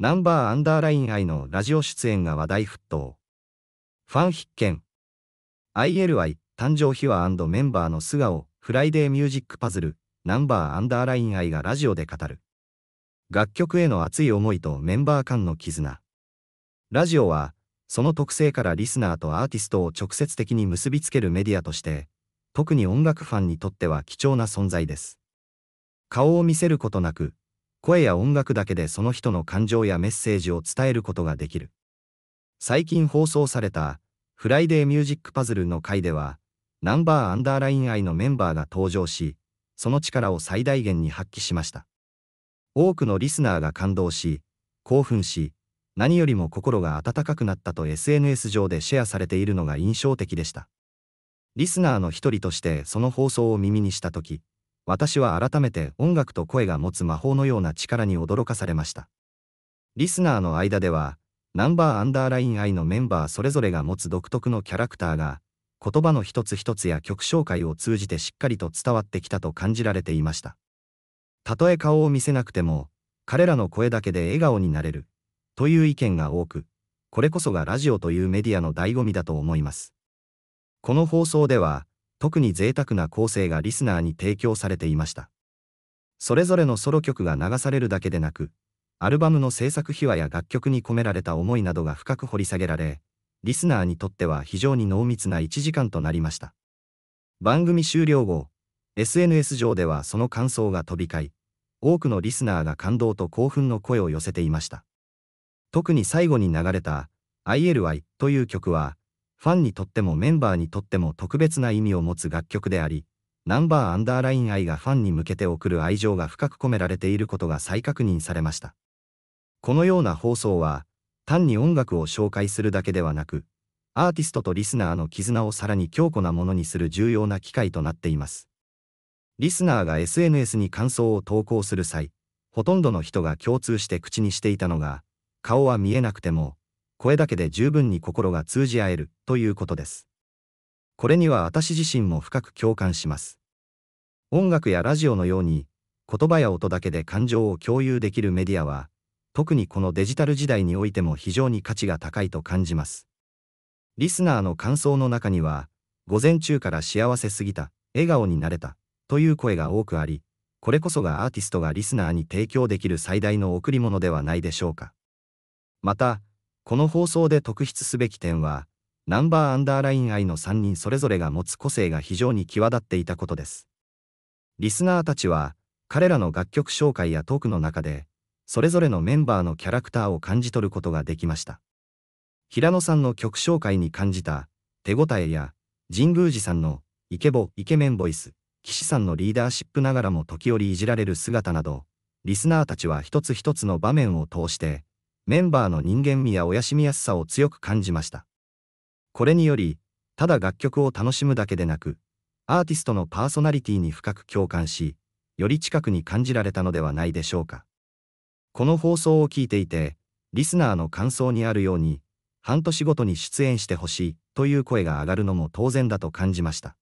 ナンバーアンダーライン愛のラジオ出演が話題沸騰。ファン必見。ILI 誕生秘話メンバーの素顔、フライデーミュージックパズル、ナンバーアンダーライン愛がラジオで語る。楽曲への熱い思いとメンバー間の絆。ラジオは、その特性からリスナーとアーティストを直接的に結びつけるメディアとして、特に音楽ファンにとっては貴重な存在です。顔を見せることなく、声や音楽だけでその人の感情やメッセージを伝えることができる。最近放送された、フライデーミュージックパズルの回では、ナンバーアンダーライン愛のメンバーが登場し、その力を最大限に発揮しました。多くのリスナーが感動し、興奮し、何よりも心が温かくなったと SNS 上でシェアされているのが印象的でした。リスナーの一人としてその放送を耳にしたとき、私は改めて音楽と声が持つ魔法のような力に驚かされました。リスナーの間では、ナンバーアンダーライン I のメンバーそれぞれが持つ独特のキャラクターが、言葉の一つ一つや曲紹介を通じてしっかりと伝わってきたと感じられていました。たとえ顔を見せなくても、彼らの声だけで笑顔になれる、という意見が多く、これこそがラジオというメディアの醍醐味だと思います。この放送では、特に贅沢な構成がリスナーに提供されていました。それぞれのソロ曲が流されるだけでなく、アルバムの制作秘話や楽曲に込められた思いなどが深く掘り下げられ、リスナーにとっては非常に濃密な1時間となりました。番組終了後、SNS 上ではその感想が飛び交い、多くのリスナーが感動と興奮の声を寄せていました。特に最後に流れた ILY という曲は、ファンにとってもメンバーにとっても特別な意味を持つ楽曲であり、ナンバーアンダーライン愛がファンに向けて送る愛情が深く込められていることが再確認されました。このような放送は、単に音楽を紹介するだけではなく、アーティストとリスナーの絆をさらに強固なものにする重要な機会となっています。リスナーが SNS に感想を投稿する際、ほとんどの人が共通して口にしていたのが、顔は見えなくても、声だけで十分に心が通じ合えるということです。これには私自身も深く共感します。音楽やラジオのように、言葉や音だけで感情を共有できるメディアは、特にこのデジタル時代においても非常に価値が高いと感じます。リスナーの感想の中には、午前中から幸せすぎた、笑顔になれた、という声が多くあり、これこそがアーティストがリスナーに提供できる最大の贈り物ではないでしょうか。また、この放送で特筆すべき点は、ナンバーアンダーライン愛の3人それぞれが持つ個性が非常に際立っていたことです。リスナーたちは、彼らの楽曲紹介やトークの中で、それぞれのメンバーのキャラクターを感じ取ることができました。平野さんの曲紹介に感じた手応えや、神宮寺さんのイケボ、イケメンボイス、岸さんのリーダーシップながらも時折いじられる姿など、リスナーたちは一つ一つの場面を通して、メンバーの人間味や親しみやすさを強く感じました。これにより、ただ楽曲を楽しむだけでなく、アーティストのパーソナリティに深く共感し、より近くに感じられたのではないでしょうか。この放送を聞いていて、リスナーの感想にあるように、半年ごとに出演してほしいという声が上がるのも当然だと感じました。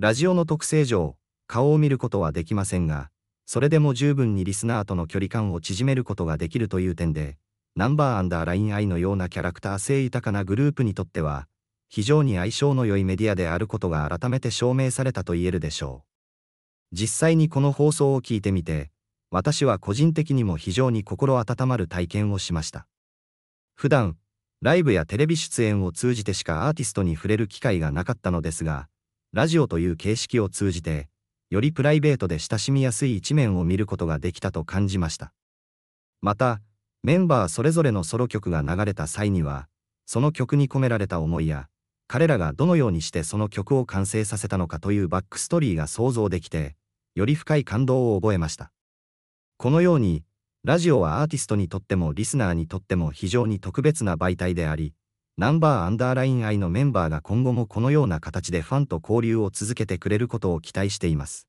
ラジオの特性上、顔を見ることはできませんが、それでも十分にリスナーとの距離感を縮めることができるという点で、ナンバーアンダーラインアイのようなキャラクター性豊かなグループにとっては、非常に相性の良いメディアであることが改めて証明されたと言えるでしょう。実際にこの放送を聞いてみて、私は個人的にも非常に心温まる体験をしました。普段、ライブやテレビ出演を通じてしかアーティストに触れる機会がなかったのですが、ラジオという形式を通じて、よりプライベートで親しみやすい一面を見ることができたと感じました。また、メンバーそれぞれのソロ曲が流れた際には、その曲に込められた思いや、彼らがどのようにしてその曲を完成させたのかというバックストーリーが想像できて、より深い感動を覚えました。このように、ラジオはアーティストにとってもリスナーにとっても非常に特別な媒体であり、ナンバーアンダーライン愛のメンバーが今後もこのような形でファンと交流を続けてくれることを期待しています。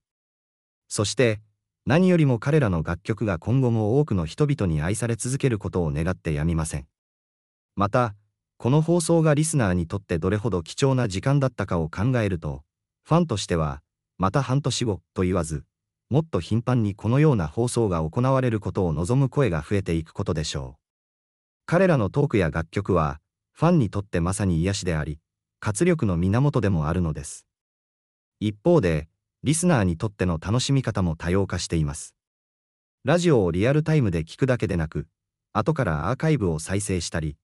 そして、何よりも彼らの楽曲が今後も多くの人々に愛され続けることを願ってやみません。また、この放送がリスナーにとってどれほど貴重な時間だったかを考えると、ファンとしては、また半年後と言わず、もっと頻繁にこのような放送が行われることを望む声が増えていくことでしょう。彼らのトークや楽曲は、ファンにとってまさに癒しであり、活力の源でもあるのです。一方で、リスナーにとっての楽しみ方も多様化しています。ラジオをリアルタイムで聞くだけでなく、後からアーカイブを再生したり、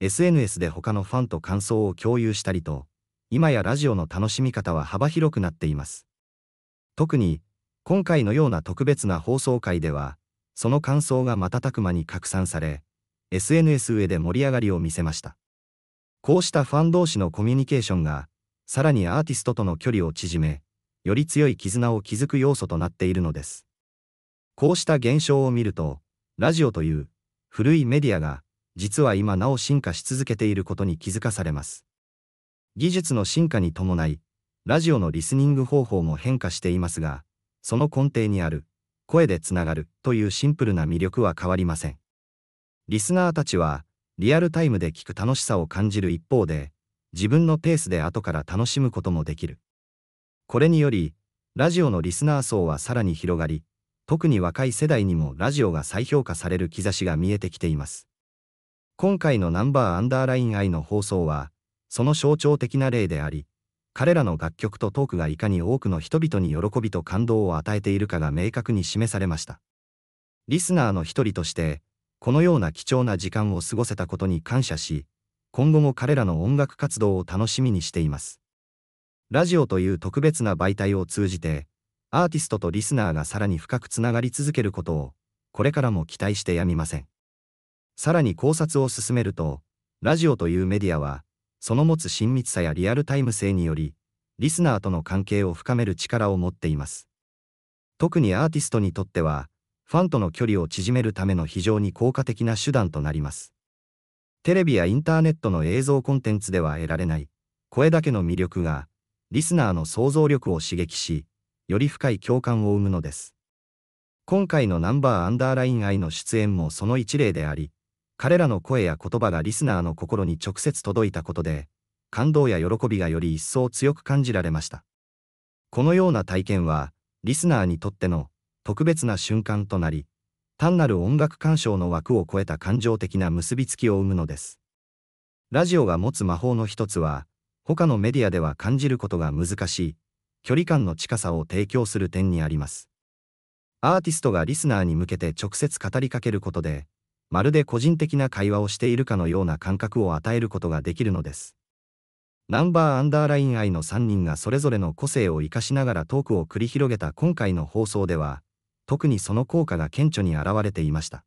SNS で他のファンと感想を共有したりと、今やラジオの楽しみ方は幅広くなっています。特に、今回のような特別な放送回では、その感想が瞬く間に拡散され、SNS 上で盛り上がりを見せました。こうしたファン同士のコミュニケーションが、さらにアーティストとの距離を縮め、より強い絆を築く要素となっているのです。こうした現象を見ると、ラジオという古いメディアが実は今なお進化し続けていることに気づかされます。技術の進化に伴い、ラジオのリスニング方法も変化していますが、その根底にある、声でつながるというシンプルな魅力は変わりません。リスナーたちは、リアルタイムで聞く楽しさを感じる一方で、自分のペースで後から楽しむこともできる。これにより、ラジオのリスナー層はさらに広がり、特に若い世代にもラジオが再評価される兆しが見えてきています。今回のナンバーアンダーライン愛の放送は、その象徴的な例であり、彼らの楽曲とトークがいかに多くの人々に喜びと感動を与えているかが明確に示されました。リスナーの一人として、このような貴重な時間を過ごせたことに感謝し、今後も彼らの音楽活動を楽しみにしています。ラジオという特別な媒体を通じて、アーティストとリスナーがさらに深くつながり続けることを、これからも期待してやみません。さらに考察を進めると、ラジオというメディアは、その持つ親密さやリアルタイム性により、リスナーとの関係を深める力を持っています。特にアーティストにとっては、ファンとの距離を縮めるための非常に効果的な手段となります。テレビやインターネットの映像コンテンツでは得られない、声だけの魅力が、リスナーの想像力を刺激し、より深い共感を生むのです。今回のナンバーアンダーライン愛の出演もその一例であり、彼らの声や言葉がリスナーの心に直接届いたことで、感動や喜びがより一層強く感じられました。このような体験は、リスナーにとっての特別な瞬間となり、単なる音楽鑑賞の枠を超えた感情的な結びつきを生むのです。ラジオが持つ魔法の一つは、他のメディアでは感じることが難しい、距離感の近さを提供する点にあります。アーティストがリスナーに向けて直接語りかけることで、まるで個人的な会話をしているかのような感覚を与えることができるのです。ナンバーアンダーライン愛の3人がそれぞれの個性を生かしながらトークを繰り広げた今回の放送では、特にその効果が顕著に表れていました。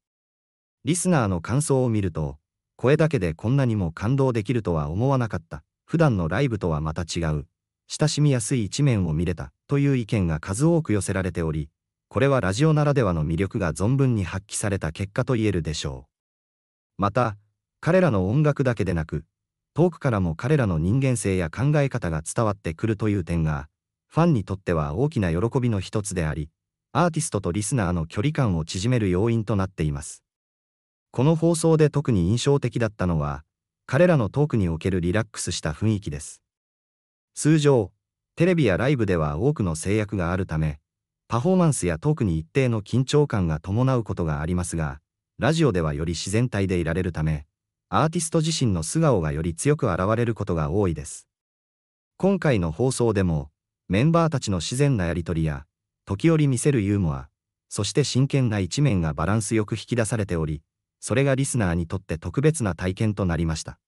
リスナーの感想を見ると、声だけでこんなにも感動できるとは思わなかった。普段のライブとはまた違う、親しみやすい一面を見れたという意見が数多く寄せられており、これはラジオならではの魅力が存分に発揮された結果と言えるでしょう。また、彼らの音楽だけでなく、遠くからも彼らの人間性や考え方が伝わってくるという点が、ファンにとっては大きな喜びの一つであり、アーティストとリスナーの距離感を縮める要因となっています。この放送で特に印象的だったのは、彼らのトークにおけるリラックスした雰囲気です。通常、テレビやライブでは多くの制約があるため、パフォーマンスやトークに一定の緊張感が伴うことがありますが、ラジオではより自然体でいられるため、アーティスト自身の素顔がより強く現れることが多いです。今回の放送でも、メンバーたちの自然なやりとりや、時折見せるユーモア、そして真剣な一面がバランスよく引き出されており、それがリスナーにとって特別な体験となりました。